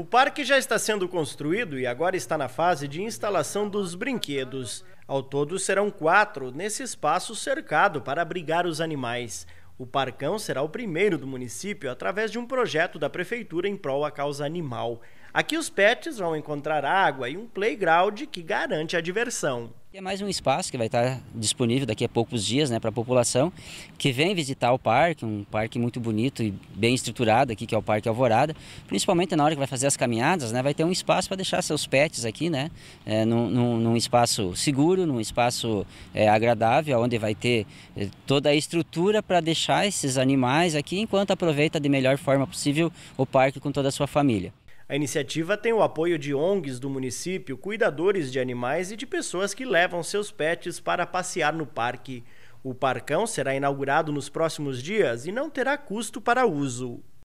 O parque já está sendo construído e agora está na fase de instalação dos brinquedos. Ao todo serão quatro nesse espaço cercado para abrigar os animais. O Parcão será o primeiro do município através de um projeto da prefeitura em prol à causa animal. Aqui os pets vão encontrar água e um playground que garante a diversão. É mais um espaço que vai estar disponível daqui a poucos dias né, para a população que vem visitar o parque, um parque muito bonito e bem estruturado aqui, que é o Parque Alvorada. Principalmente na hora que vai fazer as caminhadas, né, vai ter um espaço para deixar seus pets aqui, né, é, num, num, num espaço seguro, num espaço é, agradável, onde vai ter é, toda a estrutura para deixar esses animais aqui enquanto aproveita de melhor forma possível o parque com toda a sua família. A iniciativa tem o apoio de ONGs do município, cuidadores de animais e de pessoas que levam seus pets para passear no parque. O parcão será inaugurado nos próximos dias e não terá custo para uso.